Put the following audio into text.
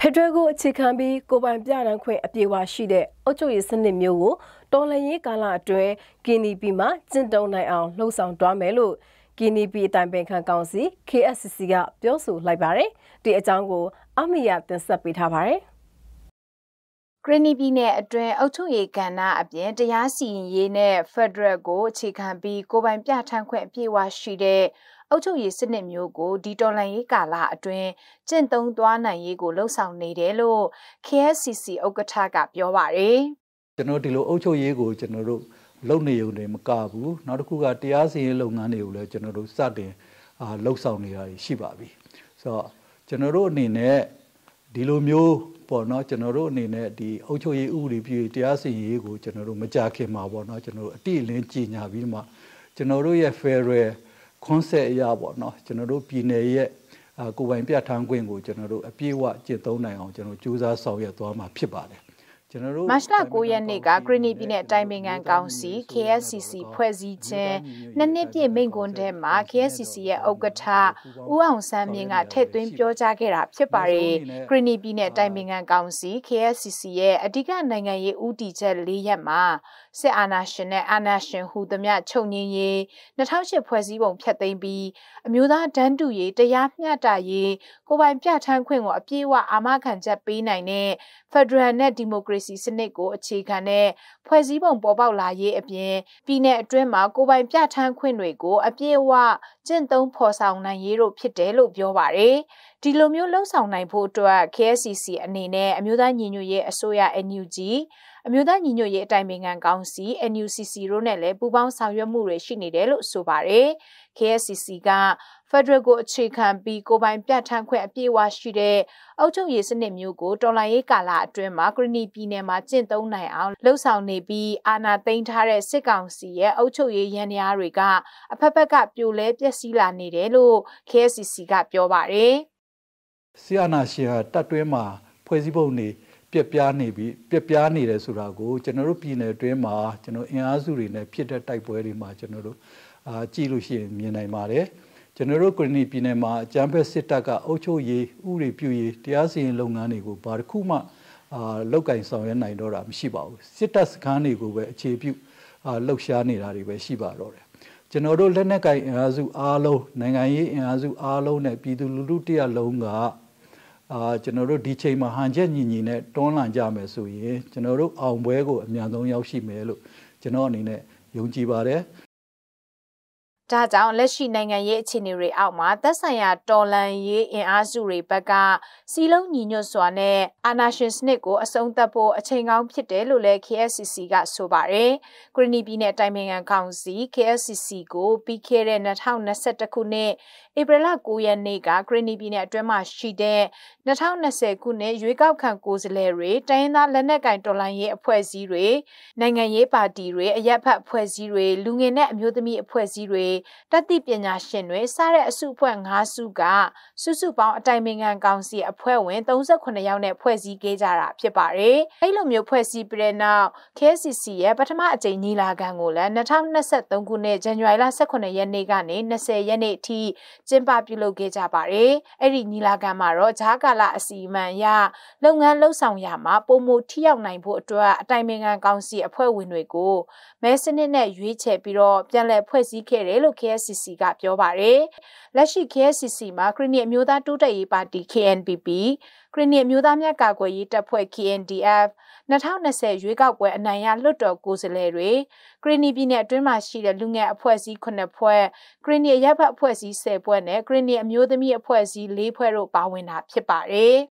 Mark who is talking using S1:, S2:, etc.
S1: ဖက်ဒရယ်ကိုအခြေခံပြီးကိုပိုင်ပြတန်းခွင့်အပြည့်အဝရှိတဲ့အုပ်ချုပ်ရေးစနစ်မျိုးကိုတော်လှန်ရေးကာလအတွင်းကင်နီပီမှာကျင့်သုံးနိုင်အောင်လှုံ့ဆော်သွားမယ်လို့ကင်နီပီအတိုင်ပင်ခံကောင်စီ KSCC ကပြောဆိုလိုက်ပါတယ်။ဒီအကြောင်းကိုအမရတင်ဆက်ပေးထားပါတယ်။ရနီပြည်နယ်အတွင်းအုပ်ချုပ်ရေးကဏ္ဍအပြင်တရားစီရင်ရေးနဲ့ဖက်ဒရယ်ကိုအခြေခံပြီးကိုပိုင်ပြဋ္ဌာန်းခွင့်အပြည့်အဝရှိတဲ့အုပ်ချုပ်ရေးစနစ်မျိုးကိုဒီတော်လှန်ရေးကာလအတွင်းကျင့်သုံးသွားနိုင်ရေးကိုလှုံ့ဆော်နေတယ်လို့ KSCC ဥက္ကဋ္ဌကပြောပါရယ်
S2: ကျွန်တော်ဒီလိုအုပ်ချုပ်ရေးကိုကျွန်တော်တို့လုပ်နေုံတွေမကဘူးနောက်တစ်ခုကတရားစီရင်လုပ်ငန်းတွေကိုလည်းကျွန်တော်တို့စတင်လှုံ့ဆော်နေတာရှိပါပြီဆိုတော့ကျွန်တော်တို့အနေနဲ့ဒီလိုမျိုးပေါ့နော်ကျွန်တော်တို့အနေနဲ့ဒီအုပ်ချုပ်ရေးဥပဒေပြည်တရားစီရင်ရေးကိုကျွန်တော်တို့မကြခင်မှာပေါ့နော်ကျွန်တော်တို့အတိအလင်းကြီးညာပြီးမှကျွန်တော်တို့ရဲ့ federal concept အရာပေါ့နော်ကျွန်တော်တို့ပြည်နယ်ရဲ့ကိုယ်ပိုင်ပြဋ္ဌာန်းခွင့်ကိုကျွန်တော်တို့အပြည့်အဝကျင့်သုံးနိုင်အောင်ကျွန်တော်စူးစမ်းဆောင်ရွက်သွားမှာဖြစ်ပါတယ်ကျွန်တော်တို့မတ
S1: ်လ9ရက်နေ့ကဂရနီပြည်နယ်အတိုင်းပင်ခံကောင်စီ KSCC ဖွဲ့စည်းခြင်းနှစ်နှစ်ပြည့်မိန့်ခွန်းထဲမှာ KSCC ရဲ့ဥက္ကဋ္ဌဦးအောင်ဆန်းမြင့်ကထည့်သွင်းပြောကြားခဲ့တာဖြစ်ပါတယ်။ဂရနီပြည်နယ်အတိုင်းပင်ခံကောင်စီ KSCC ရဲ့အဓိကနိုင်ငံရေးဦးတည်ချက်၄ရက်မှာစစ်အာဏာရှင်နဲ့အာဏာရှင်ဟူသမျှချုပ်ငင်းရေး2008ဖွဲ့စည်းပုံဖျက်သိမ်းပြီးအမျိုးသားတန်းတူရေးတရားမျှတရေးကိုပိုင်ပြဋ္ဌာန်းခွင့်ကိုအပြည့်အဝအာမခံချက်ပေးနိုင်တဲ့ Federal နဲ့ Democracy စီစနစ်ကိုအခြေခံတဲ့ဖွဲ့စည်းပုံပေါ်ပေါက်လာရေးအပြင်ပြည်내အတွင်းမှာကိုပိုင်ပြဋ္ဌာန်းခွင့်တွေကိုအပြည့်အဝကျင့်သုံးဖော်ဆောင်နိုင်ရေးတို့ဖြစ်တယ်လို့ပြောပါရယ်ဒီလိုမျိုးလှုံ့ဆော်နိုင်ဖို့အတွက် KSCC အနေနဲ့အမျိုးသားညီညွတ်ရေးအစိုးရ NUG အမျိုးသားညီညွတ်ရေးအတိုင်ပင်ခံကောင်စီ NUCC တို့နဲ့လည်းပူးပေါင်းဆောင်ရွက်မှုတွေရှိနေတယ်လို့ဆိုပါတယ်။ KSCC က Federal ကိုအခြေခံပြီးကိုပိုင်ပြဋ္ဌာန်းခွင့်အပြည့်အဝရှိတဲ့အုပ်ချုပ်ရေးစနစ်မျိုးကိုတော်လှန်ရေးကာလအတွင်းမှာကရနီပြည်နယ်မှာကျင့်သုံးနိုင်အောင်လှုံ့ဆော်နေပြီးအာဏာသိမ်းထားတဲ့စစ်ကောင်စီရဲ့အုပ်ချုပ်ရေးရန်ရားတွေကအဖက်ဖက်ကပြိုလဲပျက်စီးလာနေတယ်လို့ KSCC ကပြောပါတယ်
S2: ။ဆီယနာရှင်ဟာတပ်တွင်းမှာ ဖွဲ့စည်းပုံတွေပြက်ပြားနေပြီပြက်ပြားနေတယ်ဆိုတာကိုကျွန်တော်တို့ပြည်နယ်တွင်းမှာကျွန်တော်အင်အားစုတွေနဲ့ဖြစ်တဲ့တိုက်ပွဲတွေမှာကျွန်တော်တို့အာကြည့်လို့ရှိရင်မြင်နိုင်ပါတယ်ကျွန်တော်တို့ကရဏီပြည်နယ်မှာအကြမ်းဖက်စစ်တပ်ကအုပ်ချုပ်ရေးဥပဒေပြုရေးတရားစီရင်လုပ်ငန်းတွေကိုဘာတစ်ခုမှအာလောက်ကင်ဆောင်ရွက်နိုင်တော့တာမရှိပါဘူးစစ်တပ်စခန်းတွေကိုပဲအခြေပြုအာလှုပ်ရှားနေတာတွေပဲရှိပါတော့တယ်ကျွန်တော်တို့လက်နက်ကင်အင်အားစုအားလုံးနိုင်ငံရေးအင်အားစုအားလုံးနဲ့ပြည်သူလူထုတရလုံးကအာကျွန်တော်တို့ဒီချိန်မှာဟန်ချက်ညီညီနဲ့တွန်းလှန်ကြမယ်ဆိုရင်ကျွန်တော်တို့အောင်ပွဲကိုအမြန်ဆုံးရောက်ရှိမယ်လို့ကျွန်တော်အနေနဲ့ယုံကြည်ပါတယ်
S1: ဒါကြောင့်လက်ရှိနိုင်ငံရေးအခြေအနေတွေအောက်မှာသက်ဆိုင်ရာတော်လှန်ရေးအင်အားစုတွေဘက်ကစီလုံးညီညွတ်စွာနဲ့အာဏာရှင်စနစ်ကိုအဆုံးသတ်ဖို့အချိန်ကောင်းဖြစ်တယ်လို့လည်း KSCC ကဆိုပါတယ်။ဂရနီပြည်နယ်တိုင်ပင်ခံကောင်စီ KSCC ကိုပြီးခဲ့တဲ့2021ခုနှစ်ဧပြီလ9ရက်နေ့ကဂရနီပြည်နယ်အတွင်းမှာရှိတဲ့2020ခုနှစ်ရွေးကောက်ခံကိုယ်စားလှယ်တွေတိုင်းရင်းသားလက်နက်ကင်တော်လှန်ရေးအဖွဲ့အစည်းတွေနိုင်ငံရေးပါတီတွေအရက်ဖက်အဖွဲ့အစည်းတွေလူငယ်နဲ့အမျိုးသမီးအဖွဲ့အစည်းတွေတတ်သိပညာရှင်တွေစတဲ့အစုအဖွဲ့၅စုကစုစုပေါင်းအတိုင်ပင်ခံကောင်စီအဖွဲ့ဝင်38ယောက်နဲ့ဖွဲ့စည်းခဲ့ကြတာဖြစ်ပါတယ်။အဲ့လိုမျိုးဖွဲ့စည်းပြီးတဲ့နောက် KCC ရဲ့ပထမအကြိမ်ညီလာခံကိုလည်း2023ခုနှစ်ဇန်နဝါရီလ18ရက်နေ့ကနေ20ရက်နေ့အထိကျင်းပပြုလုပ်ခဲ့ကြပါတယ်။အဲ့ဒီညီလာခံမှာတော့ဂျာကာလာအစီအမံအရလုပ်ငန်းလှုပ်ဆောင်ရာမှာပုံမှုထိရောက်နိုင်ဖို့အတွက်အတိုင်ပင်ခံကောင်စီအဖွဲ့ဝင်တွေကိုမဲစနစ်နဲ့ရွေးချယ်ပြီးတော့ပြန်လည်ဖွဲ့စည်းခဲ့တယ်လို့လို့ KSCC ကပြောပါတယ်။လက်ရှိ KSCC မှာခရနီအမျိုးသားတိုးတက်ရေးပါတီ KNPP ခရနီအမျိုးသားများကာကွယ်ရေးတပ်ဖွဲ့ KNDF 2020ရွေးကောက်ပွဲအနိုင်ရလွတ်တော်ကိုယ်စားလှယ်တွေခရနီပြည်နယ်အတွင်းမှာရှိတဲ့လူငယ်အဖွဲ့အစည်း9ဖွဲ့ခရနီရပ်ဖက်အဖွဲ့အစည်း10ဖွဲ့နဲ့ခရနီအမျိုးသမီးအဖွဲ့အစည်း4ဖွဲ့တို့ပါဝင်တာဖြစ်ပါတယ်။